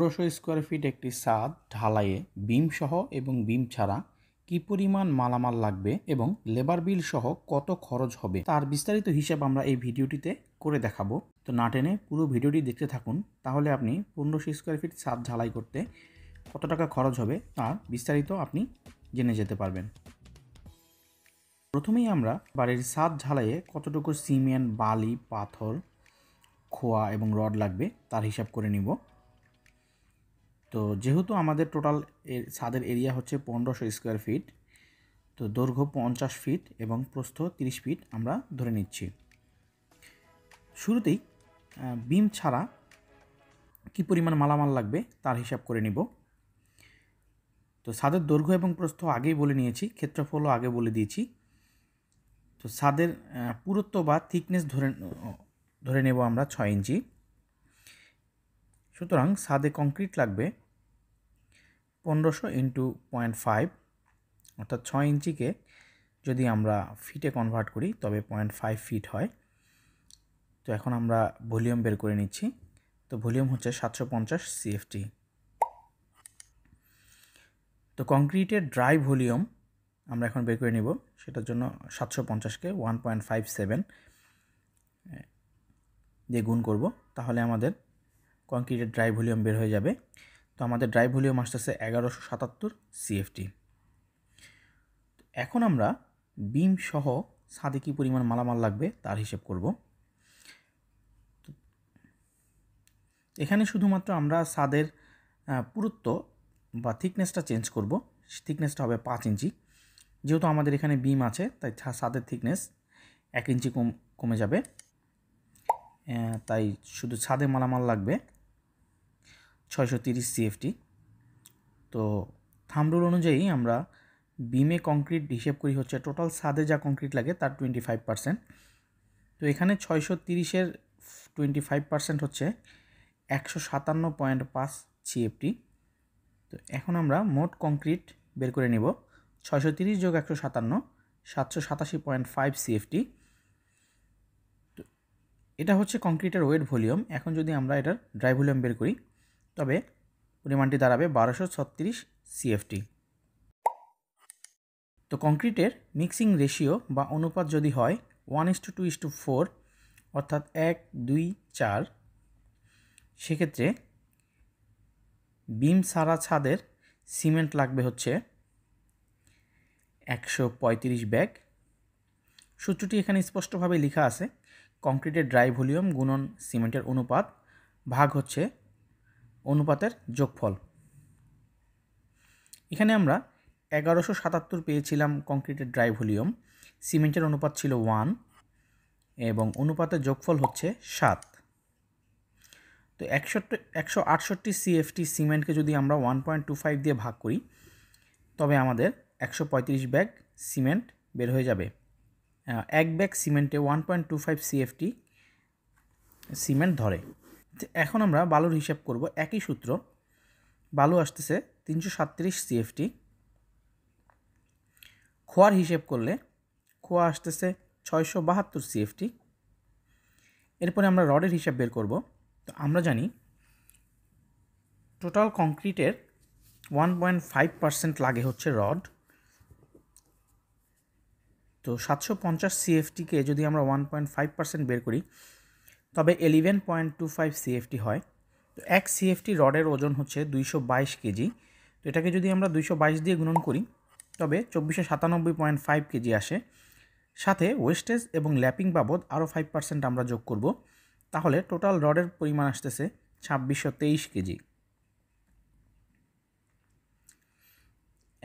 পনেরোশো square feet একটি ছাদ ঢালাইয়ে বিমসহ এবং বিম ছাড়া কি পরিমাণ মালামাল লাগবে এবং লেবার বিল সহ কত খরচ হবে তার বিস্তারিত হিসাব আমরা এই ভিডিওটিতে করে দেখাবো তো না টেনে পুরো ভিডিওটি দেখতে থাকুন তাহলে আপনি পনেরোশো স্কোয়ার ফিট ছাদ ঢালাই করতে কত টাকা খরচ হবে তার বিস্তারিত আপনি জেনে যেতে পারবেন প্রথমেই আমরা বাড়ির ছাদ ঢালাইয়ে কতটুকু সিমেন্ট বালি পাথর খোয়া এবং রড লাগবে তার হিসাব করে নিব তো যেহেতু আমাদের টোটাল ছাদের এরিয়া হচ্ছে পনেরোশো স্কোয়ার ফিট তো দৈর্ঘ্য পঞ্চাশ ফিট এবং প্রস্থ তিরিশ ফিট আমরা ধরে নিচ্ছি শুরুতেই বিম ছাড়া কি পরিমাণ মালামাল লাগবে তার হিসাব করে নিব তো ছাদের দৈর্ঘ্য এবং প্রস্থ আগেই বলে নিয়েছি ক্ষেত্রফলও আগে বলে দিয়েছি তো ছাদের পুরুত্ব বা থিকনেস ধরে ধরে নেব আমরা ছয় ইঞ্চি সুতরাং ছাদে কংক্রিট লাগবে পনেরোশো ইন্টু পয়েন্ট ফাইভ অর্থাৎ ছয় ইঞ্চিকে যদি আমরা ফিটে কনভার্ট করি তবে পয়েন্ট ফাইভ ফিট হয় তো এখন আমরা ভলিউম বের করে নিচ্ছি তো ভলিউম হচ্ছে সাতশো পঞ্চাশ সিএফটি তো কংক্রিটের ড্রাই ভলিউম আমরা এখন বের করে নিব সেটার জন্য সাতশো পঞ্চাশকে ওয়ান পয়েন্ট ফাইভ সেভেন দিয়ে গুণ করব তাহলে আমাদের কংক্রিটের ড্রাই ভলিউম বের হয়ে যাবে তো আমাদের ড্রাইভ ভলিউম আসতেছে এগারোশো সাতাত্তর সিএফটি এখন আমরা বিম সহ ছাদে কী পরিমাণ মালামাল লাগবে তার হিসেব করব এখানে শুধুমাত্র আমরা ছাদের পুরুত্ব বা থিকনেসটা চেঞ্জ করব থিকনেসটা হবে পাঁচ ইঞ্চি যেহেতু আমাদের এখানে বিম আছে তাই ছাদের থিকনেস এক ইঞ্চি কম কমে যাবে তাই শুধু ছাদে মালামাল লাগবে ছয়শো তিরিশ সিএফটি তো থামরুল অনুযায়ী আমরা বিমে কংক্রিট হিসেব করি হচ্ছে টোটাল সাদে যা কংক্রিট লাগে তার টোয়েন্টি ফাইভ পার্সেন্ট তো এখানে ছয়শো তিরিশের টোয়েন্টি ফাইভ পার্সেন্ট হচ্ছে একশো সাতান্ন পয়েন্ট পাঁচ সিএফটি তো এখন আমরা মোট কংক্রিট বের করে নেব ছয়শো তিরিশ যোগ একশো সাতান্ন সাতশো সাতাশি পয়েন্ট ফাইভ সিএফটি তো এটা হচ্ছে কংক্রিটের ওয়েট ভলিউম এখন যদি আমরা এটার ড্রাই ভলিউম বের করি তবে পরিমাণটি দাঁড়াবে বারোশো ছত্রিশ সিএফটি তো কংক্রিটের মিক্সিং রেশিও বা অনুপাত যদি হয় one is to two is to four অর্থাৎ এক দুই চার সেক্ষেত্রে বিম সারা ছাদের সিমেন্ট লাগবে হচ্ছে একশো পঁয়ত্রিশ ব্যাগ সূত্রটি এখানে স্পষ্টভাবে লেখা আছে কংক্রিটের ড্রাই ভলিউম গুণন সিমেন্টের অনুপাত ভাগ হচ্ছে অনুপাতের যোগফল এখানে আমরা এগারোশো সাতাত্তর পেয়েছিলাম কংক্রিটের ড্রাই ভলিউম সিমেন্টের অনুপাত ছিল ওয়ান এবং অনুপাতের যোগফল হচ্ছে সাত তো একশো একশো আটষট্টি সিএফটি সিমেন্টকে যদি আমরা ওয়ান পয়েন্ট টু ফাইভ দিয়ে ভাগ করি তবে আমাদের একশো পঁয়ত্রিশ ব্যাগ সিমেন্ট বের হয়ে যাবে এক ব্যাগ সিমেন্টে one point two five CFT cement ধরে এখন আমরা বালুর হিসাব করব একই সূত্র বালু আসতেছে তিনশো সাতত্রিশ সিএফটি খোয়ার হিসেব করলে খোয়া আসতেছে ছয়শো বাহাত্তর সিএফটি এরপরে আমরা রডের হিসাব বের করব তো আমরা জানি টোটাল কংক্রিটের ওয়ান পয়েন্ট ফাইভ পার্সেন্ট লাগে হচ্ছে রড তো সাতশো পঞ্চাশ সিএফটিকে যদি আমরা ওয়ান পয়েন্ট ফাইভ পার্সেন্ট বের করি তবে eleven point two five CFT হয় তো এক সিএফটি রডের ওজন হচ্ছে দুইশো বাইশ কেজি তো এটাকে যদি আমরা দুইশো বাইশ দিয়ে গুণন করি তবে চব্বিশে সাতানব্বই পয়েন্ট ফাইভ কেজি আসে সাথে ওয়েস্টেজ এবং ল্যাপিং বাবদ আরও ফাইভ পার্সেন্ট আমরা যোগ করব তাহলে টোটাল রডের পরিমাণ আসতেছে ছাব্বিশশো তেইশ কেজি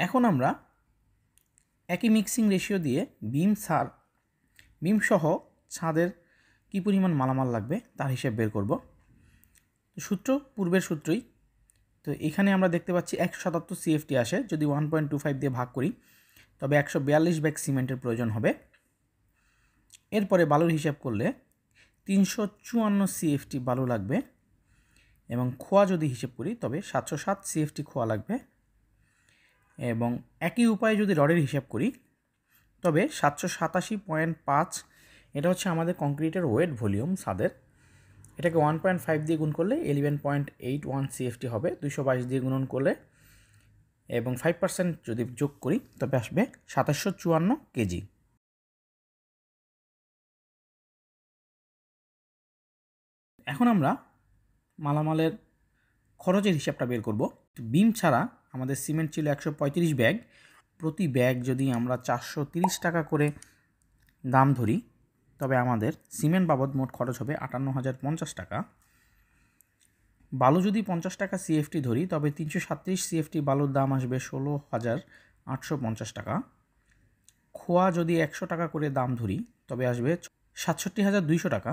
এখন আমরা একই মিক্সিং রেশিও দিয়ে বিম সার বিমসহ ছাদের কি পরিমাণ মালামাল লাগবে তার হিসেব বের করব তো সূত্র পূর্বের সূত্রই তো এখানে আমরা দেখতে পাচ্ছি একশো সাতাত্তর সিএফটি আসে যদি ওয়ান পয়েন্ট টু ফাইভ দিয়ে ভাগ করি তবে একশো বিয়াল্লিশ ব্যাগ সিমেন্টের প্রয়োজন হবে এরপরে বালুর হিসাব করলে তিনশো চুয়ান্ন সিএফটি বালু লাগবে এবং খোয়া যদি হিসেব করি তবে সাতশো সাত সিএফটি খোয়া লাগবে এবং একই উপায়ে যদি রডের হিসাব করি তবে সাতশো সাতাশি পয়েন্ট পাঁচ এটা হচ্ছে আমাদের কংক্রিটের ওয়েট ভলিউম সাদের এটাকে ওয়ান পয়েন্ট ফাইভ দিয়ে গুণ করলে eleven point eight one CFT হবে দুশো বাইশ দিয়ে গুণন করলে এবং ফাইভ পার্সেন্ট যদি যোগ করি তবে আসবে সাতাশশো চুয়ান্ন কেজি এখন আমরা মালামালের খরচের হিসাবটা বের করব বিম ছাড়া আমাদের সিমেন্ট ছিল একশো পঁয়ত্রিশ ব্যাগ প্রতি ব্যাগ যদি আমরা চারশো তিরিশ টাকা করে দাম ধরি তবে আমাদের সিমেন্ট বাবদ মোট খরচ হবে আটান্ন হাজার পঞ্চাশ টাকা বালু যদি পঞ্চাশ টাকা সিএফটি ধরি তবে তিনশো সাত্রিশ সিএফটি বালুর দাম আসবে ষোলো হাজার আটশো পঞ্চাশ টাকা খোয়া যদি একশো টাকা করে দাম ধরি তবে আসবে সাতষট্টি হাজার দুইশো টাকা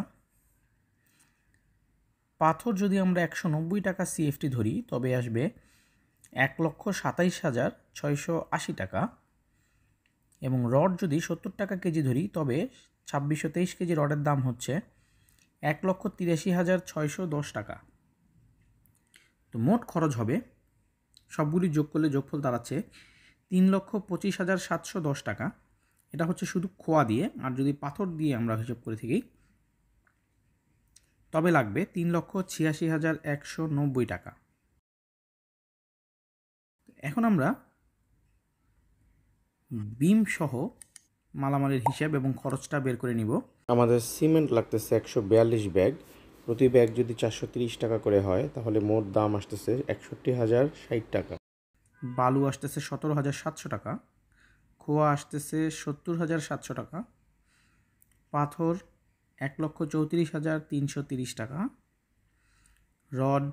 পাথর যদি আমরা একশো নব্বই টাকা সিএফটি ধরি তবে আসবে এক লক্ষ সাতাইশ হাজার ছয়শো আশি টাকা এবং রড যদি সত্তর টাকা কেজি ধরি তবে ছাব্বিশশো তেইশ কেজি রডের দাম হচ্ছে এক লক্ষ তিরাশি হাজার ছয়শো দশ টাকা তো মোট খরচ হবে সবগুলি যোগ করলে যোগফল দাঁড়াচ্ছে তিন লক্ষ পঁচিশ হাজার সাতশো দশ টাকা এটা হচ্ছে শুধু খোয়া দিয়ে আর যদি পাথর দিয়ে আমরা হিসাব করে থাকি তবে লাগবে তিন লক্ষ ছিয়াশি হাজার একশো নব্বই টাকা এখন আমরা বিম সহ মালামালের হিসাব এবং খরচটা বের করে নিব আমাদের সিমেন্ট লাগতেছে একশো বিয়াল্লিশ ব্যাগ প্রতি ব্যাগ যদি চারশো তিরিশ টাকা করে হয় তাহলে মোট দাম আসতেছে একষট্টি হাজার ষাট টাকা বালু আসতেছে সতেরো হাজার সাতশো টাকা খোয়া আসতেছে সত্তর হাজার সাতশো টাকা পাথর এক লক্ষ চৌত্রিশ হাজার তিনশো তিরিশ টাকা রড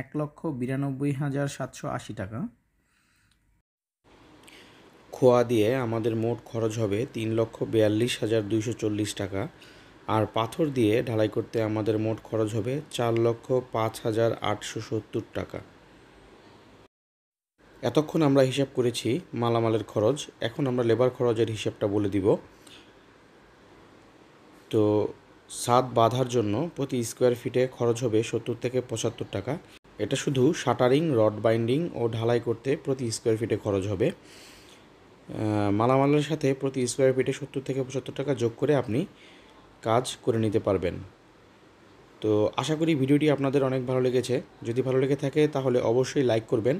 এক লক্ষ বিরানব্বই হাজার সাতশো আশি টাকা খোয়া দিয়ে আমাদের মোট খরচ হবে তিন লক্ষ বিয়াল্লিশ হাজার দুইশো চল্লিশ টাকা আর পাথর দিয়ে ঢালাই করতে আমাদের মোট খরচ হবে চার লক্ষ পাঁচ হাজার আটশো সত্তর টাকা এতক্ষণ আমরা হিসাব করেছি মালামালের খরচ এখন আমরা লেবার খরচের হিসাবটা বলে দিব তো সাত বাঁধার জন্য প্রতি স্কোয়ার ফিটে খরচ হবে সত্তর থেকে পঁচাত্তর টাকা এটা শুধু শাটারিং রড বাইন্ডিং ও ঢালাই করতে প্রতি স্কোয়ার ফিটে খরচ হবে মালামালের সাথে প্রতি স্কোয়ার ফিটে সত্তর থেকে পঁচাত্তর টাকা যোগ করে আপনি কাজ করে নিতে পারবেন তো আশা করি ভিডিওটি আপনাদের অনেক ভালো লেগেছে যদি ভালো লেগে থাকে তাহলে অবশ্যই লাইক করবেন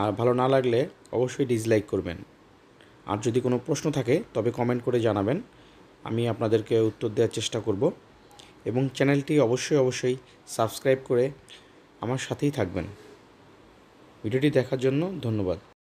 আর ভালো না লাগলে অবশ্যই ডিসলাইক করবেন আর যদি কোনো প্রশ্ন থাকে তবে কমেন্ট করে জানাবেন আমি আপনাদেরকে উত্তর দেওয়ার চেষ্টা করব এবং চ্যানেলটি অবশ্যই অবশ্যই সাবস্ক্রাইব করে আমার সাথেই থাকবেন ভিডিওটি দেখার জন্য ধন্যবাদ